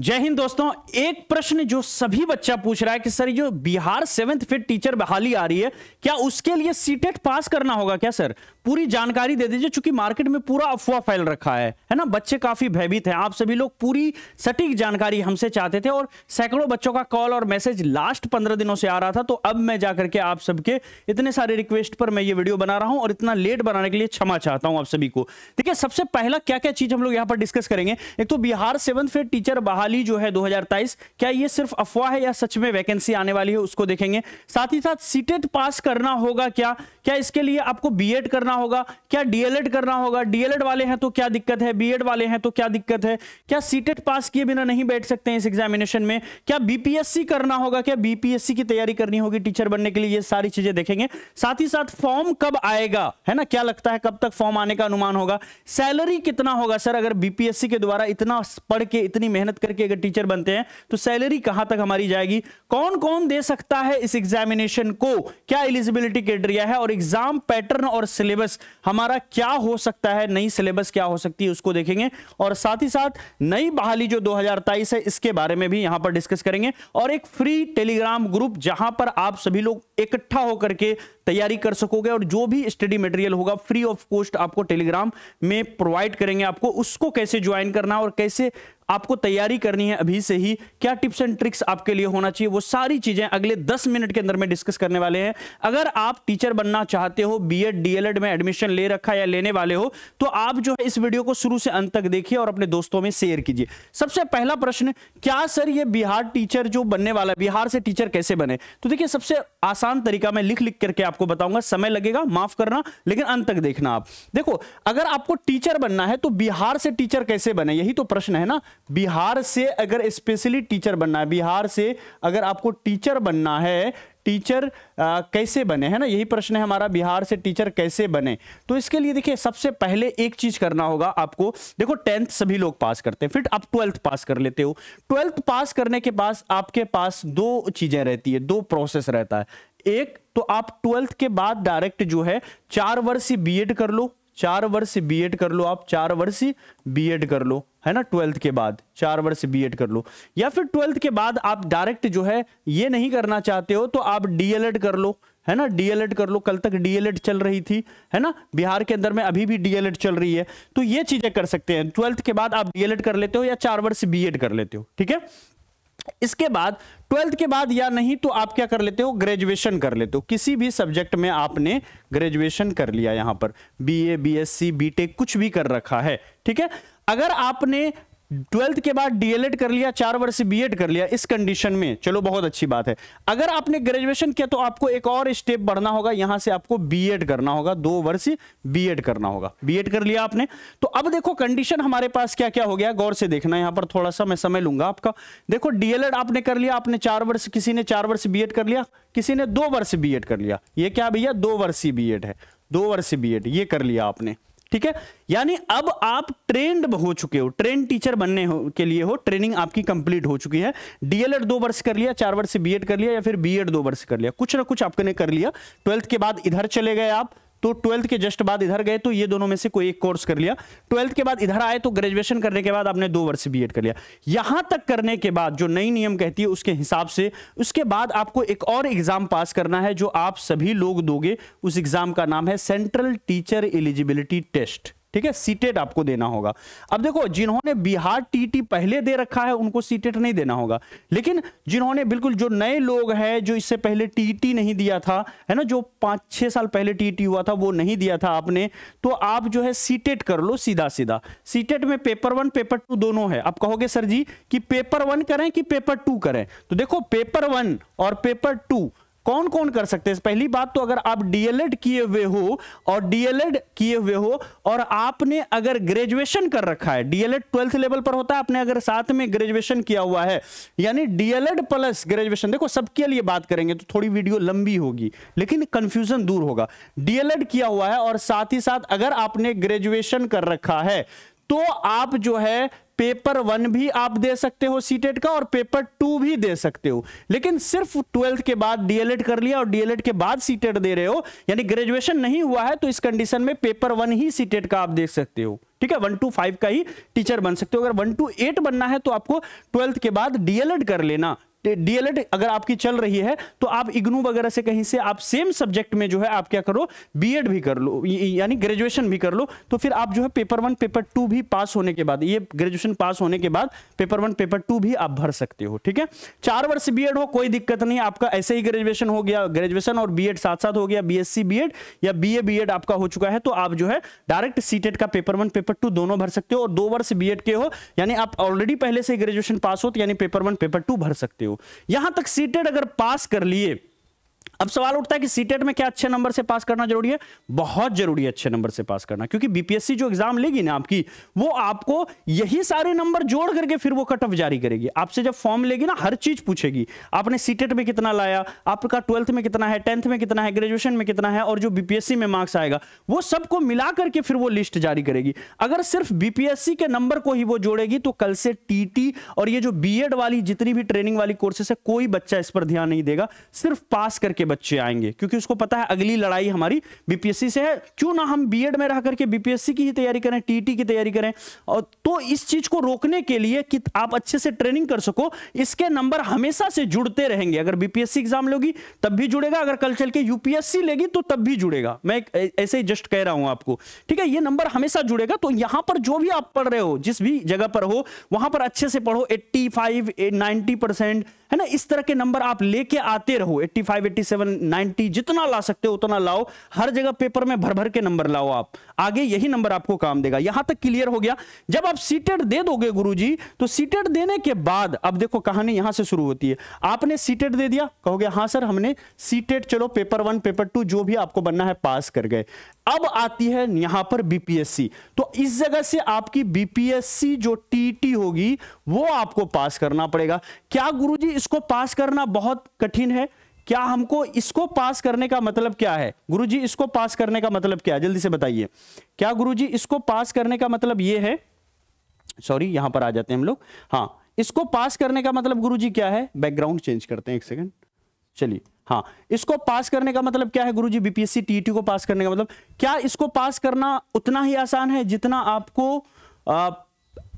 जय हिंद दोस्तों एक प्रश्न जो सभी बच्चा पूछ रहा है कि सर जो बिहार सेवेंथ फिफ्थ टीचर बहाली आ रही है क्या उसके लिए सीटेट पास e करना होगा क्या सर पूरी जानकारी दे दीजिए क्योंकि मार्केट में पूरा अफवाह फैल रखा है है ना बच्चे काफी भयभीत हैं आप सभी लोग पूरी सटीक जानकारी हमसे चाहते थे और सैकड़ों बच्चों का कॉल और मैसेज लास्ट पंद्रह दिनों से आ रहा था तो अब मैं जाकर के आप सबके इतने सारे रिक्वेस्ट पर मैं ये वीडियो बना रहा हूं और इतना लेट बनाने के लिए क्षमा चाहता हूं आप सभी को देखिए सबसे पहला क्या क्या चीज हम लोग यहां पर डिस्कस करेंगे एक तो बिहार सेवंथ फेड टीचर बहाली बहाली जो है 2023 क्या ये सिर्फ अफवाह है या सच में वैकेंसी आने वाली है उसको देखेंगे साथ ही साथ सीटेट पास करना होगा क्या क्या इसके लिए आपको बीएड करना होगा क्या डीएलएड करना होगा डीएलएड वाले हैं तो क्या दिक्कत है बीएड वाले हैं तो क्या दिक्कत है क्या सीटेट पास किए बिना नहीं बैठ सकते हैं इस एग्जामिनेशन में क्या बीपीएससी करना होगा क्या बीपीएससी की तैयारी करनी होगी टीचर बनने के लिए ये सारी चीजें देखेंगे साथ ही साथ फॉर्म कब आएगा है ना क्या लगता है कब तक फॉर्म आने का अनुमान होगा सैलरी कितना होगा सर अगर बीपीएससी के द्वारा इतना पढ़ के इतनी मेहनत करके करके अगर टीचर बनते हैं तो सैलरी कहां तक हमारी जाएगी कौन कौन दे सकता है इस एग्जामिनेशन को क्या एलिजिबिलिटी क्राइटेरिया है और एग्जाम पैटर्न और सिलेबस हमारा क्या हो सकता है नई सिलेबस क्या हो सकती है उसको देखेंगे और साथ ही साथ नई बहाली जो दो है इसके बारे में भी यहां पर डिस्कस करेंगे और एक फ्री टेलीग्राम ग्रुप जहां पर आप सभी लोग इकट्ठा होकर के तैयारी कर सकोगे और जो भी स्टडी मटेरियल होगा फ्री ऑफ कॉस्ट आपको टेलीग्राम में प्रोवाइड करेंगे आपको उसको कैसे ज्वाइन करना और कैसे आपको तैयारी करनी है अभी से ही क्या टिप्स एंड ट्रिक्स आपके लिए होना चाहिए वो सारी चीजें अगले 10 मिनट के अंदर में डिस्कस करने वाले हैं अगर आप टीचर बनना चाहते हो बीएड डीएलएड में एडमिशन ले रखा या लेने वाले हो तो आप जो है इस वीडियो को शुरू से अंत तक देखिए और अपने दोस्तों में शेयर कीजिए सबसे पहला प्रश्न क्या सर ये बिहार टीचर जो बनने वाला बिहार से टीचर कैसे बने तो देखिए सबसे आसान तरीका मैं लिख लिख करके आपको बताऊंगा समय लगेगा माफ करना लेकिन अंत तक देखना आप देखो अगर आपको टीचर बनना है तो बिहार से टीचर कैसे बने यही तो प्रश्न है ना बिहार से अगर स्पेशली टीचर बनना है बिहार से अगर आपको टीचर बनना है टीचर आ, कैसे बने है ना यही प्रश्न है हमारा बिहार से टीचर कैसे बने तो इसके लिए देखिए सबसे पहले एक चीज करना होगा आपको देखो टेंथ सभी लोग पास करते हैं फिर आप ट्वेल्थ पास कर लेते हो ट्वेल्थ पास करने के बाद आपके पास दो चीजें रहती है दो प्रोसेस रहता है एक तो आप ट्वेल्थ के बाद डायरेक्ट जो है चार वर्ष बी एड कर लो चार वर्ष बीएड कर लो आप चार वर्ष बीएड कर लो है ना ट्वेल्थ के बाद चार वर्ष बीएड कर लो या फिर ट्वेल्थ के बाद आप डायरेक्ट जो है ये नहीं करना चाहते हो तो आप डीएलएड कर लो है ना डीएलएड कर लो कल तक डीएलएड चल रही थी है ना बिहार के अंदर में अभी भी डीएलएड चल रही है तो ये चीजें कर सकते हैं ट्वेल्थ के बाद आप डीएलएड कर लेते हो या चार वर्ष एड कर लेते हो ठीक है इसके बाद ट्वेल्थ के बाद या नहीं तो आप क्या कर लेते हो ग्रेजुएशन कर लेते हो किसी भी सब्जेक्ट में आपने ग्रेजुएशन कर लिया यहां पर बीए बीएससी बीटेक कुछ भी कर रखा है ठीक है अगर आपने ट्वेल्थ के बाद डीएलएड कर लिया चार वर्ष बीएड कर लिया इस कंडीशन में चलो बहुत अच्छी बात है अगर आपने ग्रेजुएशन किया तो आपको एक और स्टेप बढ़ना होगा यहां से आपको बीएड करना होगा दो वर्ष बीएड करना होगा बीएड कर लिया आपने तो अब देखो कंडीशन हमारे पास क्या क्या हो गया गौर से देखना यहां पर थोड़ा सा मैं समय लूंगा आपका देखो डीएलएड आपने कर लिया आपने चार वर्ष किसी ने चार वर्ष बी कर लिया किसी ने दो वर्ष बी कर लिया ये क्या भैया दो वर्ष बीएड है दो वर्ष बी ये कर लिया आपने ठीक है यानी अब आप ट्रेंड हो चुके हो ट्रेन टीचर बनने हो, के लिए हो ट्रेनिंग आपकी कंप्लीट हो चुकी है डीएलएड दो वर्ष कर लिया चार वर्ष से बीएड कर लिया या फिर बीएड दो वर्ष कर लिया कुछ ना कुछ आपने कर लिया ट्वेल्थ के बाद इधर चले गए आप तो ट्वेल्थ के जस्ट बाद इधर गए तो ये दोनों में से कोई एक कोर्स कर लिया ट्वेल्थ के बाद इधर आए तो ग्रेजुएशन करने के बाद आपने दो वर्ष बी कर लिया यहां तक करने के बाद जो नई नियम कहती है उसके हिसाब से उसके बाद आपको एक और एग्जाम पास करना है जो आप सभी लोग दोगे उस एग्जाम का नाम है सेंट्रल टीचर एलिजिबिलिटी टेस्ट ठीक है सीटेट आपको देना होगा अब देखो जिन्होंने बिहार टीटी पहले दे रखा है उनको सीटेट नहीं देना होगा लेकिन जिन्होंने बिल्कुल जो नए लोग हैं जो इससे पहले टीटी नहीं दिया था है ना जो पांच छह साल पहले टीटी हुआ था वो नहीं दिया था आपने तो आप जो है सीटेट कर लो सीधा सीधा सीटेट में पेपर वन पेपर टू दोनों है आप कहोगे सर जी कि पेपर वन करें कि पेपर टू करें तो देखो पेपर वन और पेपर टू कौन कौन कर सकते हैं पहली बात तो अगर आप डीएलएड किए हुए हो और डीएलएड किए हुए हो और आपने अगर ग्रेजुएशन कर रखा है डीएलएड ट्वेल्थ लेवल पर होता है आपने अगर साथ में ग्रेजुएशन किया हुआ है यानी डीएलएड प्लस ग्रेजुएशन देखो सबके लिए बात करेंगे तो थोड़ी वीडियो लंबी होगी लेकिन कंफ्यूजन दूर होगा डीएलएड किया हुआ है और साथ ही साथ अगर आपने ग्रेजुएशन कर रखा है तो आप जो है पेपर वन भी आप दे सकते हो सीटेट का और पेपर टू भी दे सकते हो लेकिन सिर्फ ट्वेल्थ के बाद डीएलएड कर लिया और डीएलएड के बाद सीटेट दे रहे हो यानी ग्रेजुएशन नहीं हुआ है तो इस कंडीशन में पेपर वन ही सीटेट का आप देख सकते हो ठीक है वन टू फाइव का ही टीचर बन सकते हो अगर वन टू एट बनना है तो आपको ट्वेल्थ के बाद डीएलएड कर लेना डीएलएड अगर आपकी चल रही है तो आप इग्नू वगैरह से कहीं से आप सेम सब्जेक्ट में जो है आप क्या करो बीएड भी कर लो यानी ग्रेजुएशन भी कर लो तो फिर आप जो है पेपर वन पेपर टू भी पास होने के बाद ये ग्रेजुएशन पास होने के बाद पेपर वन पेपर टू भी आप भर सकते हो ठीक है चार वर्ष बी हो कोई दिक्कत नहीं आपका ऐसे ही ग्रेजुएशन हो गया ग्रेजुएशन और बी साथ साथ हो गया बी एस या बी ए आपका हो चुका है तो आप जो है डायरेक्ट सीटेट का पेपर वन पेपर टू दोनों भर सकते हो और दो वर्ष बी के हो यानी आप ऑलरेडी पहले से ग्रेजुएशन पास हो तो यानी पेपर वन पेपर टू भर सकते हो हो यहां तक सीटेड अगर पास कर लिए अब सवाल उठता है कि सीटेट e में क्या अच्छे नंबर से पास करना जरूरी है बहुत जरूरी है अच्छे नंबर से पास करना क्योंकि बीपीएससी जो एग्जाम लेगी ना आपकी वो आपको यही सारे नंबर जोड़ करके फिर वो कट ऑफ जारी करेगी आपसे जब फॉर्म लेगी ना हर चीज पूछेगी आपने सीटेट e में कितना लाया आपका ट्वेल्थ में कितना है टेंथ में कितना है ग्रेजुएशन में कितना है और जो बीपीएससी में मार्क्स आएगा वो सबको मिला करके फिर वो लिस्ट जारी करेगी अगर सिर्फ बीपीएससी के नंबर को ही वो जोड़ेगी तो कल से टी और ये जो बी वाली जितनी भी ट्रेनिंग वाली कोर्सेस है कोई बच्चा इस पर ध्यान नहीं देगा सिर्फ पास करके बच्चे आएंगे क्योंकि उसको पता है अगली लड़ाई हमारी बीपीएससी से है क्यों ना हम बीएड में रह करके बीपीएससी की ही तैयारी करें टीटी की तैयारी करें और तो इस चीज को रोकने के लिए कि आप अच्छे से ट्रेनिंग कर सको इसके नंबर हमेशा से जुड़ते रहेंगे अगर बीपीएससी एग्जाम लोगी तब भी जुड़ेगा अगर कल चल के यूपीएससी लेगी तो तब भी जुड़ेगा मैं ऐसे ही जस्ट कह रहा हूं आपको ठीक है ये नंबर हमेशा जुड़ेगा तो यहां पर जो भी आप पढ़ रहे हो जिस भी जगह पर हो वहां पर अच्छे से पढ़ो एट्टी फाइव है ना इस तरह के नंबर आप लेके आते रहो एट्टी फाइव सेवन नाइनटी जितना ला सकते हो उतना लाओ हर जगह पेपर में भर भर के नंबर लाओ आप आगे यही नंबर आपको काम देगा यहां तक क्लियर हो गया जब आप सीटेट दे दोगे गुरु जी तो सीटेट देने के बाद अब देखो कहानी यहां से शुरू होती है आपने सीटेट दे दिया कहोगे हाँ सर हमने सीटेट चलो पेपर वन पेपर टू जो भी आपको बनना है पास कर गए अब आती है यहां पर बीपीएससी तो इस जगह से आपकी बीपीएससी जो टीटी होगी वो आपको पास करना पड़ेगा क्या गुरुजी इसको पास करना बहुत कठिन है क्या हमको इसको पास करने का मतलब क्या है गुरुजी इसको पास करने का मतलब क्या है जल्दी से बताइए क्या गुरुजी इसको पास करने का मतलब ये है सॉरी यहां पर आ जाते हैं हम लोग हाँ इसको पास करने का मतलब गुरुजी क्या है बैकग्राउंड चेंज करते हैं एक सेकेंड चलिए हाँ इसको पास करने का मतलब क्या है गुरुजी बीपीएससी टी e को पास करने का मतलब क्या इसको पास करना उतना ही आसान है जितना आपको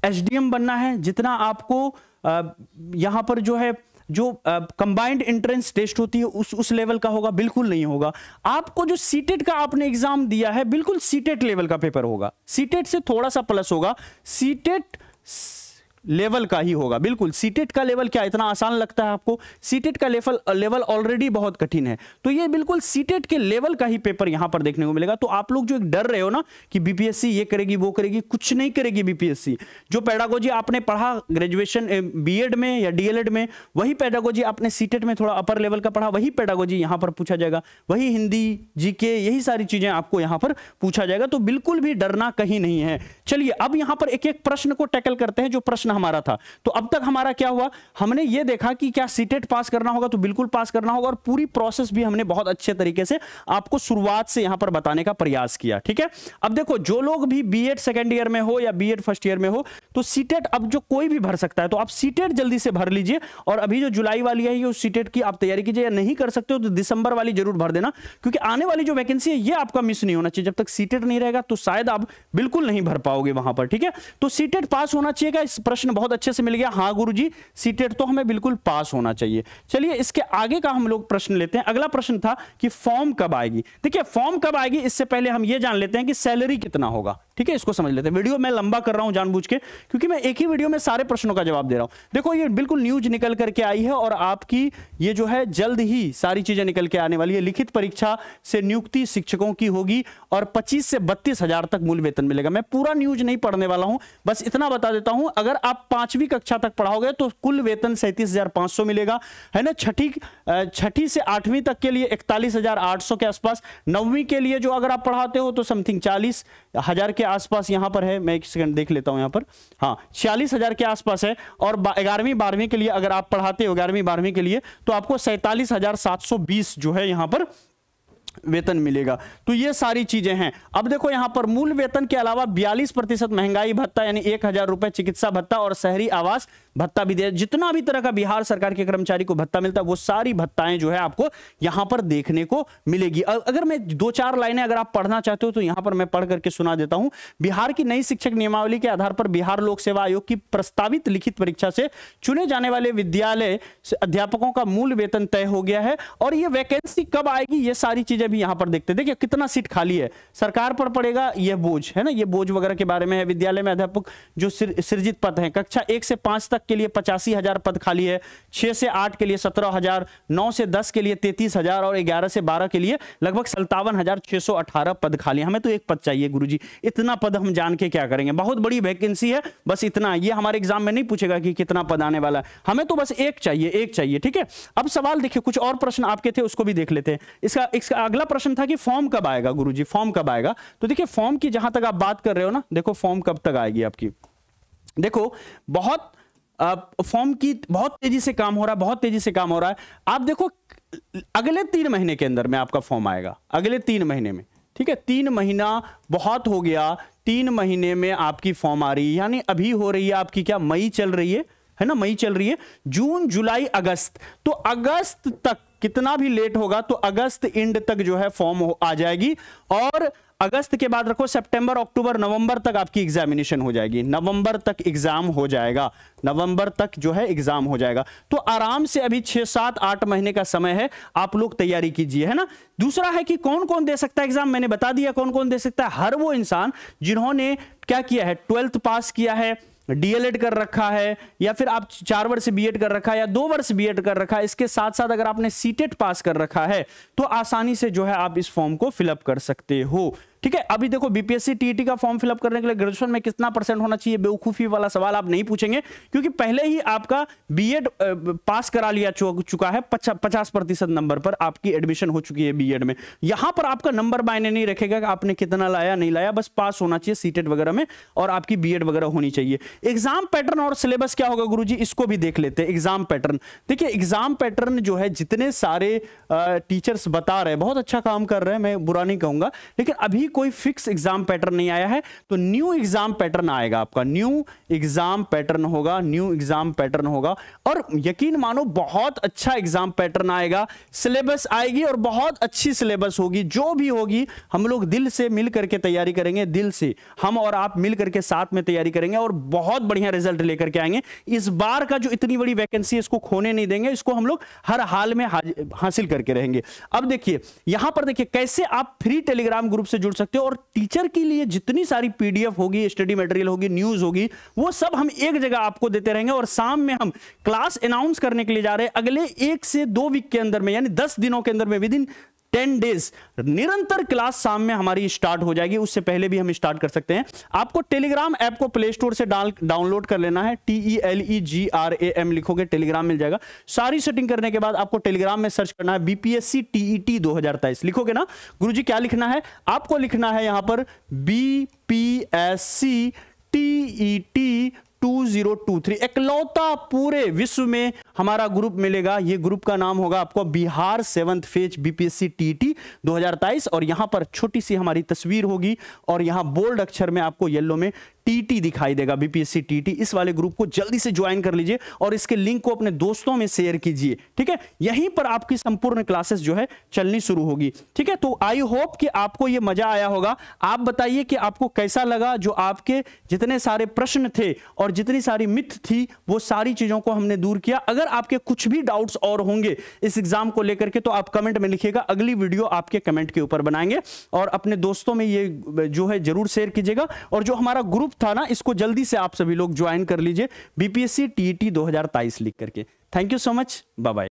एसडीएम बनना है जितना आपको आ, यहां पर जो है जो कंबाइंड एंट्रेंस टेस्ट होती है उस उस लेवल का होगा बिल्कुल नहीं होगा आपको जो सीटेट का आपने एग्जाम दिया है बिल्कुल सीटेट लेवल का पेपर होगा सीटेट से थोड़ा सा प्लस होगा सीटेट लेवल का ही होगा बिल्कुल सीटेट का लेवल क्या इतना आसान लगता है आपको सीटेट का लेवल लेवल ऑलरेडी बहुत कठिन है तो ये बिल्कुल सीटेट के लेवल का ही पेपर यहां पर देखने को मिलेगा तो आप लोग जो एक डर रहे हो ना कि बीपीएससी ये करेगी वो करेगी कुछ नहीं करेगी बीपीएससी जो पैडागोजी आपने पढ़ा ग्रेजुएशन बी में या डीएलएड में वही पैडागोजी आपने सीटेट में थोड़ा अपर लेवल का पढ़ा वही पैडागोजी यहां पर पूछा जाएगा वही हिंदी जीके यही सारी चीजें आपको यहां पर पूछा जाएगा तो बिल्कुल भी डरना कहीं नहीं है चलिए अब यहां पर एक एक प्रश्न को टैकल करते हैं जो प्रश्न हमारा था तो अब तक हमारा क्या हुआ हमने ये देखा कि क्या सीटेट e पास करना होगा तो बिल्कुल पास करना होगा और पूरी प्रोसेस भी हमने बहुत अच्छे तरीके से आपको शुरुआत से यहां पर बताने का प्रयास किया ठीक है अब देखो जो लोग भी बी एड सेकेंड ईयर में हो या बी एड फर्स्ट ईयर में हो तो सीटेट e अब जो कोई भी भर सकता है तो आप सीटेट e जल्दी से भर लीजिए और अभी जो जुलाई वाली है ये उस सीटेट की आप तैयारी कीजिए या नहीं कर सकते हो तो दिसंबर वाली जरूर भर देना क्योंकि आने वाली जो वैकेंसी है ये आपका मिस नहीं होना चाहिए जब तक सीटेट नहीं रहेगा तो शायद आप बिल्कुल नहीं भर पाओगे वहां पर ठीक है तो सीटेट पास होना चाहिए इस क्वेश्चन बहुत अच्छे से मिल गया हाँ गुरु जी सीटेट e तो हमें बिल्कुल पास होना चाहिए चलिए इसके आगे का हम लोग प्रश्न लेते हैं अगला प्रश्न था कि फॉर्म कब आएगी देखिए फॉर्म कब आएगी इससे पहले हम ये जान लेते हैं कि सैलरी कितना होगा ठीक है इसको समझ लेते हैं वीडियो मैं लंबा कर रहा हूं जानबूझ के क्योंकि मैं एक ही वीडियो में सारे प्रश्नों का जवाब दे रहा हूं देखो ये बिल्कुल न्यूज निकल करके आई है और आपकी ये जो है जल्द ही सारी चीजें निकल के आने वाली है लिखित परीक्षा से नियुक्ति शिक्षकों की होगी और पच्चीस से बत्तीस हजार तक मूल वेतन मिलेगा मैं पूरा न्यूज नहीं पढ़ने वाला हूं बस इतना बता देता हूं अगर आप पांचवी कक्षा तक पढ़ाओगे तो कुल वेतन सैंतीस मिलेगा है ना छठी छठी से आठवीं तक के लिए इकतालीस के आसपास नौवीं के लिए जो अगर आप पढ़ाते हो तो समथिंग चालीस हजार के के आसपास यहां पर है मैं एक सेकंड देख लेता हूं यहां पर हाँ छियालीस हज़ार के आसपास है और ग्यारहवीं बारहवीं के लिए अगर आप पढ़ाते हो ग्यारहवीं बारहवीं के लिए तो आपको सैतालीस हज़ार सात सौ बीस जो है यहां पर वेतन मिलेगा तो ये सारी चीजें हैं अब देखो यहां पर मूल वेतन के अलावा बयालीस प्रतिशत महंगाई भत्ता यानी एक हजार रुपए चिकित्सा भत्ता और शहरी आवास भत्ता भी दे जितना भी तरह का बिहार सरकार के कर्मचारी को भत्ता मिलता है वो सारी भत्ताएं जो है आपको यहां पर देखने को मिलेगी अगर मैं दो चार लाइनें अगर आप पढ़ना चाहते हो तो यहां पर मैं पढ़ करके सुना देता हूं बिहार की नई शिक्षक नियमावली के आधार पर बिहार लोक सेवा आयोग की प्रस्तावित लिखित परीक्षा से चुने जाने वाले विद्यालय अध्यापकों का मूल वेतन तय हो गया है और ये वैकेंसी कब आएगी ये सारी चीजें भी यहां पर देखते देखिए कितना सीट खाली है सरकार पर पड़ेगा यह बोझ है ना ये बोझ वगैरह के बारे में है विद्यालय में अध्यापक जो सृजित पद है कक्षा एक से पांच तक तक के लिए पचासी हजार पद खाली है छह से आठ के लिए सत्रह हजार नौ से दस के लिए तैतीस हजार और ग्यारह से बारह के लिए लगभग सत्तावन हजार छह सौ अठारह पद खाली हमें तो एक पद चाहिए गुरु जी इतना पद हम जान के क्या करेंगे बहुत बड़ी वैकेंसी है बस इतना ये हमारे एग्जाम में नहीं पूछेगा कि कितना पद आने वाला है हमें तो बस एक चाहिए एक चाहिए ठीक है अब सवाल देखिए कुछ और प्रश्न आपके थे उसको भी देख लेते हैं इसका इसका अगला प्रश्न था कि फॉर्म कब आएगा गुरु जी फॉर्म कब आएगा तो देखिए फॉर्म की जहां तक आप बात कर रहे हो ना देखो फॉर्म कब तक आएगी आपकी देखो बहुत फॉर्म की बहुत तेजी से काम हो रहा है बहुत तेजी से काम हो रहा है आप देखो अगले तीन महीने के अंदर में आपका फॉर्म आएगा अगले तीन महीने में ठीक है तीन महीना बहुत हो गया तीन महीने में आपकी फॉर्म आ रही है यानी अभी हो रही है आपकी क्या मई चल रही है है ना मई चल रही है जून जुलाई अगस्त तो अगस्त तक कितना भी लेट होगा तो अगस्त एंड तक जो है फॉर्म आ जाएगी और अगस्त के बाद रखो सितंबर अक्टूबर नवंबर तक आपकी एग्जामिनेशन हो जाएगी नवंबर तक एग्जाम हो जाएगा नवंबर तक जो है एग्जाम हो जाएगा तो आराम से अभी छह सात आठ महीने का समय है आप लोग तैयारी कीजिए है ना दूसरा है कि कौन कौन दे सकता है एग्जाम मैंने बता दिया कौन कौन दे सकता है हर वो इंसान जिन्होंने क्या किया है ट्वेल्थ पास किया है डीएलएड कर रखा है या फिर आप चार वर्ष बीएड कर रखा है या दो वर्ष बीएड कर रखा है इसके साथ साथ अगर आपने सीटेट पास कर रखा है तो आसानी से जो है आप इस फॉर्म को फिलअप कर सकते हो ठीक है अभी देखो बीपीएससी टीईटी e का फॉर्म फिलअप करने के लिए ग्रेजुएशन में कितना परसेंट होना चाहिए बेवकूफी वाला सवाल आप नहीं पूछेंगे क्योंकि पहले ही आपका बीएड पास करा लिया चुका है पचास प्रतिशत नंबर पर आपकी एडमिशन हो चुकी है बीएड में यहां पर आपका नंबर मायने नहीं रखेगा कि आपने कितना लाया नहीं लाया बस पास होना चाहिए सीटेड e वगैरह में और आपकी बी वगैरह होनी चाहिए एग्जाम पैटर्न और सिलेबस क्या होगा गुरु इसको भी देख लेते हैं एग्जाम पैटर्न देखिए एग्जाम पैटर्न जो है जितने सारे टीचर्स बता रहे हैं बहुत अच्छा काम कर रहे हैं मैं बुरा नहीं कहूंगा लेकिन अभी कोई फिक्स एग्जाम पैटर्न नहीं आया है तो न्यू एग्जाम पैटर्न आएगा आपका न्यू एग्जाम पैटर्न होगा न्यू एग्जाम पैटर्न होगा और यकीन मानो बहुत अच्छा एग्जाम पैटर्न आएगा सिलेबस आएगी और बहुत अच्छी सिलेबस होगी जो भी होगी हम लोग दिल से मिल करके तैयारी करेंगे दिल से हम और आप मिल करके साथ में तैयारी करेंगे और बहुत बढ़िया रिजल्ट लेकर के आएंगे इस बार का जो इतनी बड़ी वैकेंसी इसको खोने नहीं देंगे इसको हम लोग हर हाल में हासिल करके रहेंगे अब देखिए यहां पर देखिए कैसे आप फ्री टेलीग्राम ग्रुप से जुड़ सकते सकते हो और टीचर के लिए जितनी सारी पीडीएफ होगी स्टडी मटेरियल होगी न्यूज होगी वो सब हम एक जगह आपको देते रहेंगे और शाम में हम क्लास अनाउंस करने के लिए जा रहे हैं अगले एक से दो वीक के अंदर में यानी दस दिनों के अंदर में विद इन टेन डेज निरंतर क्लास शाम में हमारी स्टार्ट हो जाएगी उससे पहले भी हम स्टार्ट कर सकते हैं आपको टेलीग्राम ऐप को प्ले स्टोर से डाउनलोड कर लेना है T E L E G R A M लिखोगे टेलीग्राम मिल जाएगा सारी सेटिंग करने के बाद आपको टेलीग्राम में सर्च करना है बीपीएससी टीई टी दो लिखोगे ना गुरु जी क्या लिखना है आपको लिखना है यहां पर बीपीएससी टीई टी 2023 इकलौता पूरे विश्व में हमारा ग्रुप मिलेगा ये ग्रुप का नाम होगा आपको Bihar seventh phase BPSC TT 2023 और यहां पर छोटी सी हमारी तस्वीर होगी और यहां बोल्ड अक्षर में आपको येलो में टीटी e दिखाई देगा बीपीएससी टीटी e इस वाले ग्रुप को जल्दी से ज्वाइन कर लीजिए और इसके लिंक को अपने दोस्तों में शेयर कीजिए ठीक है यहीं पर आपकी संपूर्ण क्लासेस जो है चलनी शुरू होगी ठीक है तो आई होप कि आपको ये मजा आया होगा आप बताइए कि आपको कैसा लगा जो आपके जितने सारे प्रश्न थे और जितनी सारी मिथ थी वो सारी चीजों को हमने दूर किया अगर अगर आपके कुछ भी डाउट्स और होंगे इस एग्जाम को लेकर के तो आप कमेंट में लिखिएगा अगली वीडियो आपके कमेंट के ऊपर बनाएंगे और अपने दोस्तों में ये जो है जरूर शेयर कीजिएगा और जो हमारा ग्रुप था ना इसको जल्दी से आप सभी लोग ज्वाइन कर लीजिए बीपीएससी टी टी लिख करके thank you so much bye